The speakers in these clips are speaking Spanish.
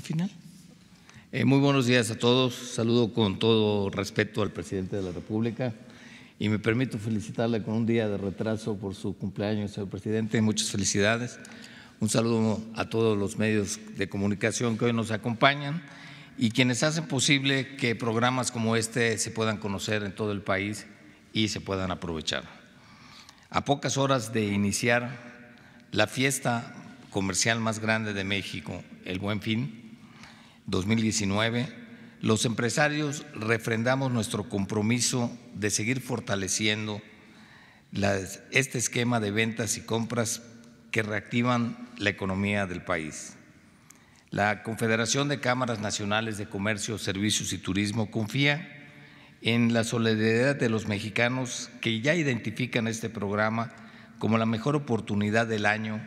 final. Eh, muy buenos días a todos. Saludo con todo respeto al presidente de la República y me permito felicitarle con un día de retraso por su cumpleaños, señor presidente. Muchas felicidades. Un saludo a todos los medios de comunicación que hoy nos acompañan y quienes hacen posible que programas como este se puedan conocer en todo el país y se puedan aprovechar. A pocas horas de iniciar la fiesta comercial más grande de México, el Buen Fin, 2019, los empresarios refrendamos nuestro compromiso de seguir fortaleciendo este esquema de ventas y compras que reactivan la economía del país. La Confederación de Cámaras Nacionales de Comercio, Servicios y Turismo confía en la solidaridad de los mexicanos que ya identifican este programa como la mejor oportunidad del año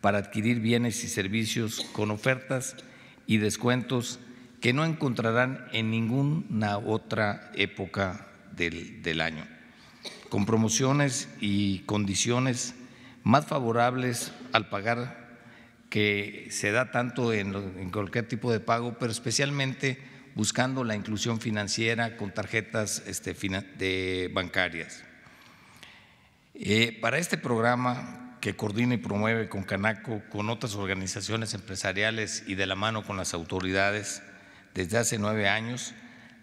para adquirir bienes y servicios con ofertas y descuentos que no encontrarán en ninguna otra época del, del año, con promociones y condiciones más favorables al pagar que se da tanto en, cualquier tipo de pago, pero especialmente buscando la inclusión financiera con tarjetas este, bancarias. Eh, para este programa que coordina y promueve con Canaco, con otras organizaciones empresariales y de la mano con las autoridades desde hace nueve años,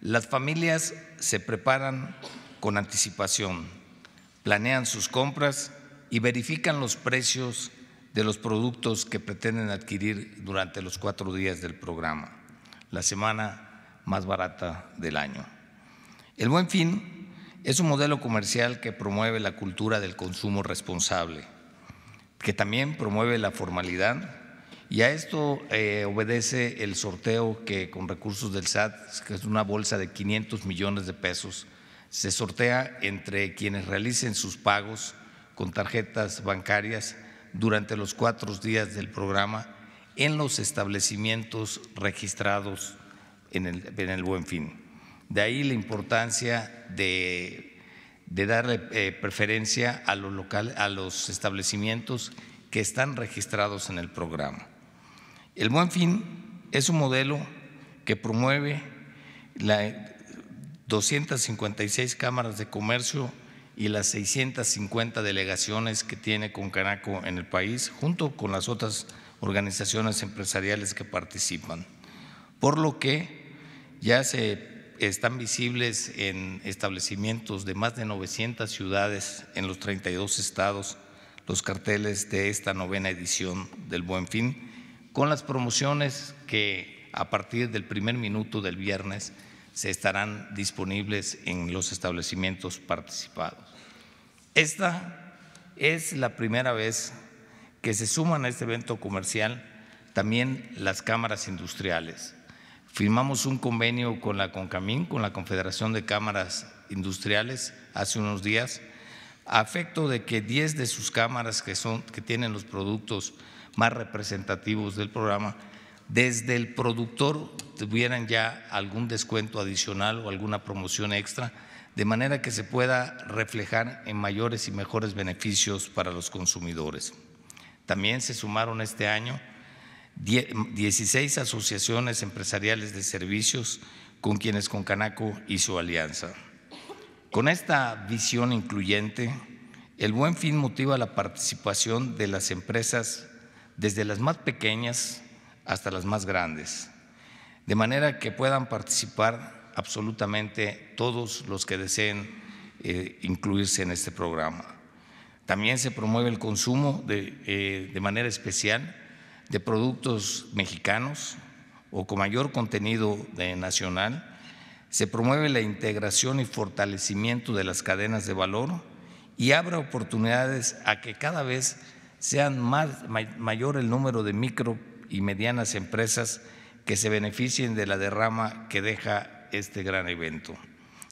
las familias se preparan con anticipación, planean sus compras y verifican los precios de los productos que pretenden adquirir durante los cuatro días del programa, la semana más barata del año. El buen fin es un modelo comercial que promueve la cultura del consumo responsable que también promueve la formalidad y a esto eh, obedece el sorteo que con recursos del SAT, que es una bolsa de 500 millones de pesos, se sortea entre quienes realicen sus pagos con tarjetas bancarias durante los cuatro días del programa en los establecimientos registrados en el Buen Fin. De ahí la importancia de de darle eh, preferencia a los, a los establecimientos que están registrados en el programa. El buen fin es un modelo que promueve las 256 cámaras de comercio y las 650 delegaciones que tiene Concanaco en el país, junto con las otras organizaciones empresariales que participan. Por lo que ya se están visibles en establecimientos de más de 900 ciudades en los 32 estados los carteles de esta novena edición del Buen Fin, con las promociones que a partir del primer minuto del viernes se estarán disponibles en los establecimientos participados. Esta es la primera vez que se suman a este evento comercial también las cámaras industriales Firmamos un convenio con la CONCAMIN, con la Confederación de Cámaras Industriales, hace unos días, a efecto de que 10 de sus cámaras que, son, que tienen los productos más representativos del programa, desde el productor tuvieran ya algún descuento adicional o alguna promoción extra, de manera que se pueda reflejar en mayores y mejores beneficios para los consumidores. También se sumaron este año 16 asociaciones empresariales de servicios con quienes con Concanaco hizo alianza. Con esta visión incluyente, el buen fin motiva la participación de las empresas desde las más pequeñas hasta las más grandes, de manera que puedan participar absolutamente todos los que deseen eh, incluirse en este programa. También se promueve el consumo de, eh, de manera especial de productos mexicanos o con mayor contenido nacional, se promueve la integración y fortalecimiento de las cadenas de valor y abre oportunidades a que cada vez sean más, mayor el número de micro y medianas empresas que se beneficien de la derrama que deja este gran evento.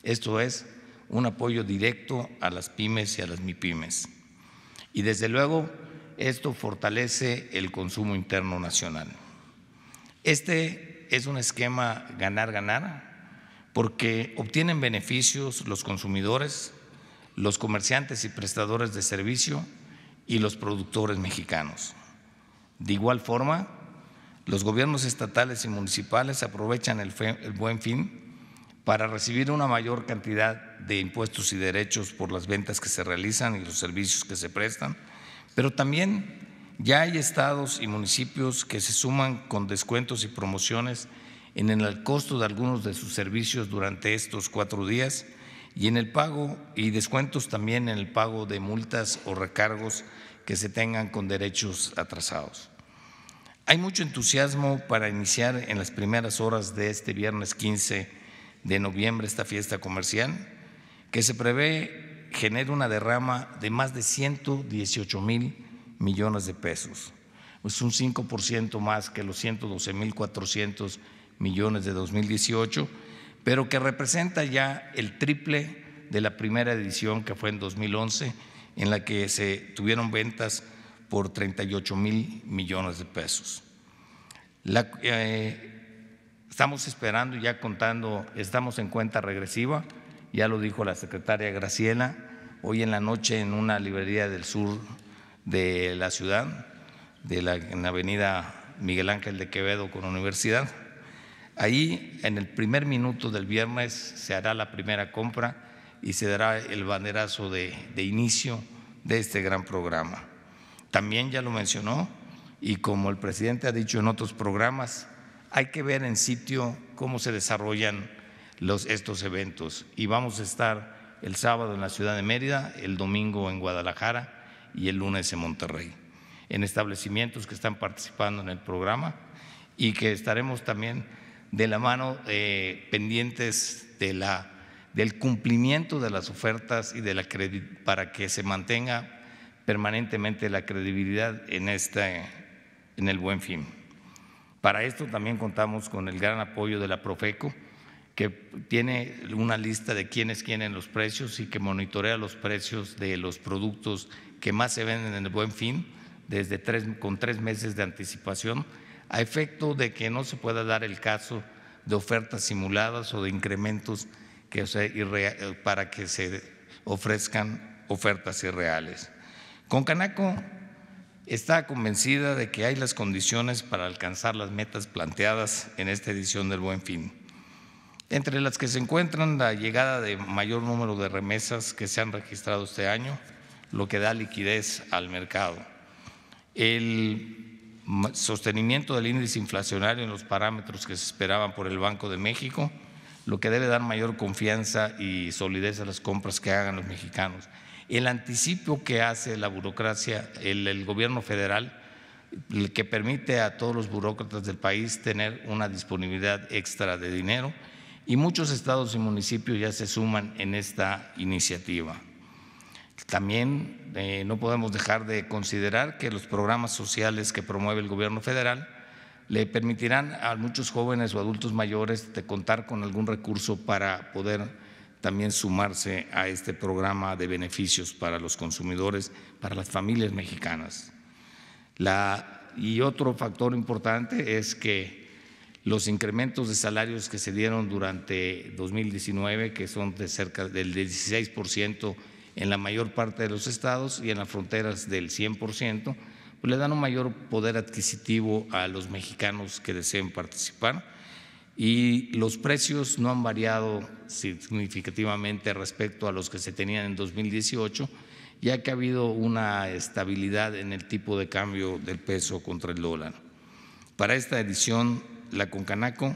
Esto es un apoyo directo a las pymes y a las mipymes. Y desde luego esto fortalece el consumo interno nacional. Este es un esquema ganar-ganar porque obtienen beneficios los consumidores, los comerciantes y prestadores de servicio y los productores mexicanos. De igual forma, los gobiernos estatales y municipales aprovechan el, buen fin para recibir una mayor cantidad de impuestos y derechos por las ventas que se realizan y los servicios que se prestan pero también ya hay estados y municipios que se suman con descuentos y promociones en el costo de algunos de sus servicios durante estos cuatro días y en el pago y descuentos también en el pago de multas o recargos que se tengan con derechos atrasados. Hay mucho entusiasmo para iniciar en las primeras horas de este viernes 15 de noviembre esta fiesta comercial que se prevé genera una derrama de más de 118 mil millones de pesos. Es un 5% más que los 112 mil 400 millones de 2018, pero que representa ya el triple de la primera edición que fue en 2011, en la que se tuvieron ventas por 38 mil millones de pesos. Eh, estamos esperando, y ya contando, estamos en cuenta regresiva, ya lo dijo la secretaria Graciela, hoy en la noche en una librería del sur de la ciudad, de la, en la avenida Miguel Ángel de Quevedo con Universidad. Ahí, en el primer minuto del viernes, se hará la primera compra y se dará el banderazo de, inicio de este gran programa. También ya lo mencionó, y como el presidente ha dicho en otros programas, hay que ver en sitio cómo se desarrollan estos eventos y vamos a estar el sábado en la ciudad de Mérida, el domingo en Guadalajara y el lunes en Monterrey, en establecimientos que están participando en el programa y que estaremos también de la mano eh, pendientes de la, del cumplimiento de las ofertas y de la para que se mantenga permanentemente la credibilidad en, este, en el buen fin. Para esto también contamos con el gran apoyo de la Profeco que tiene una lista de quiénes tienen los precios y que monitorea los precios de los productos que más se venden en el buen fin desde con tres meses de anticipación a efecto de que no se pueda dar el caso de ofertas simuladas o de incrementos para que se ofrezcan ofertas irreales. Con Canaco está convencida de que hay las condiciones para alcanzar las metas planteadas en esta edición del Buen Fin entre las que se encuentran la llegada de mayor número de remesas que se han registrado este año, lo que da liquidez al mercado, el sostenimiento del índice inflacionario en los parámetros que se esperaban por el Banco de México, lo que debe dar mayor confianza y solidez a las compras que hagan los mexicanos, el anticipo que hace la burocracia, el, gobierno federal, que permite a todos los burócratas del país tener una disponibilidad extra de dinero y muchos estados y municipios ya se suman en esta iniciativa. También eh, no podemos dejar de considerar que los programas sociales que promueve el gobierno federal le permitirán a muchos jóvenes o adultos mayores de contar con algún recurso para poder también sumarse a este programa de beneficios para los consumidores, para las familias mexicanas. La, y otro factor importante es que los incrementos de salarios que se dieron durante 2019, que son de cerca del 16 en la mayor parte de los estados y en las fronteras del 100 pues le dan un mayor poder adquisitivo a los mexicanos que deseen participar. Y los precios no han variado significativamente respecto a los que se tenían en 2018, ya que ha habido una estabilidad en el tipo de cambio del peso contra el dólar. Para esta edición la Concanaco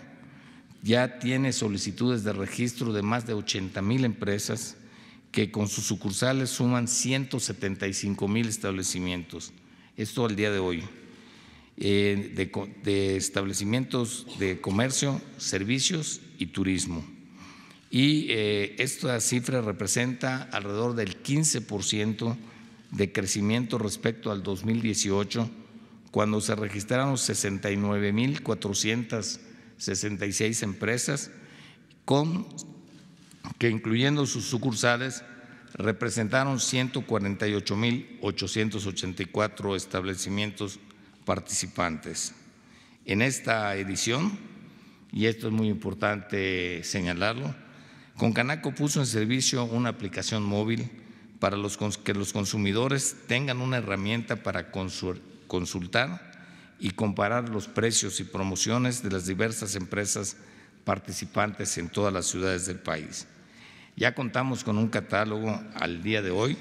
ya tiene solicitudes de registro de más de 80 mil empresas que con sus sucursales suman 175 mil establecimientos. Esto al día de hoy. Eh, de, de, establecimientos de comercio, servicios y turismo. Y eh, esta cifra representa alrededor del 15% de crecimiento respecto al 2018 cuando se registraron 69.466 empresas, que incluyendo sus sucursales representaron 148.884 establecimientos participantes. En esta edición, y esto es muy importante señalarlo, Concanaco puso en servicio una aplicación móvil para que los consumidores tengan una herramienta para consultar consultar y comparar los precios y promociones de las diversas empresas participantes en todas las ciudades del país. Ya contamos con un catálogo al día de hoy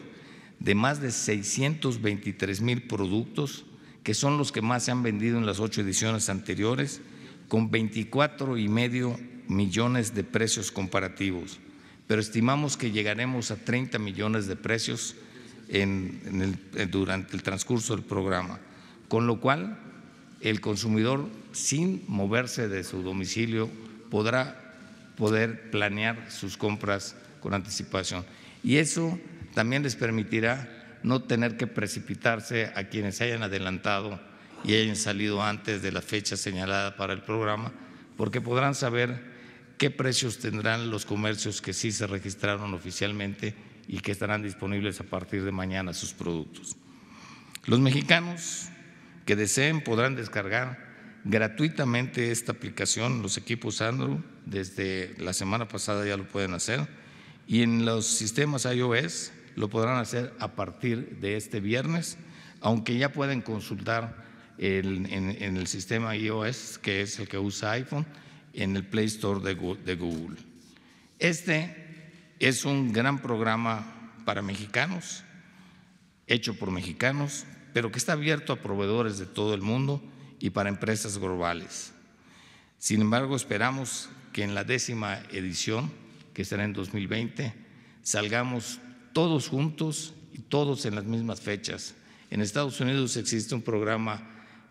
de más de 623 mil productos, que son los que más se han vendido en las ocho ediciones anteriores, con 24 y medio millones de precios comparativos. Pero estimamos que llegaremos a 30 millones de precios durante el transcurso del programa con lo cual el consumidor, sin moverse de su domicilio, podrá poder planear sus compras con anticipación. Y eso también les permitirá no tener que precipitarse a quienes hayan adelantado y hayan salido antes de la fecha señalada para el programa, porque podrán saber qué precios tendrán los comercios que sí se registraron oficialmente y que estarán disponibles a partir de mañana sus productos. Los mexicanos que deseen podrán descargar gratuitamente esta aplicación, los equipos Android, desde la semana pasada ya lo pueden hacer, y en los sistemas iOS lo podrán hacer a partir de este viernes, aunque ya pueden consultar en, en, el sistema iOS, que es el que usa iPhone, en el Play Store de Google. Este es un gran programa para mexicanos, hecho por mexicanos, pero que está abierto a proveedores de todo el mundo y para empresas globales. Sin embargo, esperamos que en la décima edición, que será en 2020, salgamos todos juntos y todos en las mismas fechas. En Estados Unidos existe un programa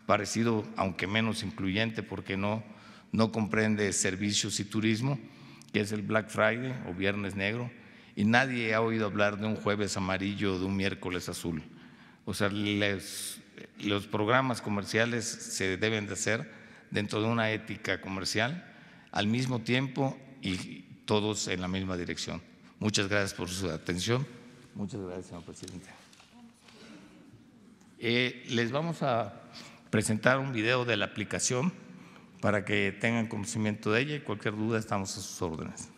parecido, aunque menos incluyente, porque no, no comprende servicios y turismo, que es el Black Friday o Viernes Negro, y nadie ha oído hablar de un jueves amarillo o de un miércoles azul. O sea, los programas comerciales se deben de hacer dentro de una ética comercial al mismo tiempo y todos en la misma dirección. Muchas gracias por su atención. Muchas gracias, señor presidente. Eh, les vamos a presentar un video de la aplicación para que tengan conocimiento de ella y cualquier duda estamos a sus órdenes.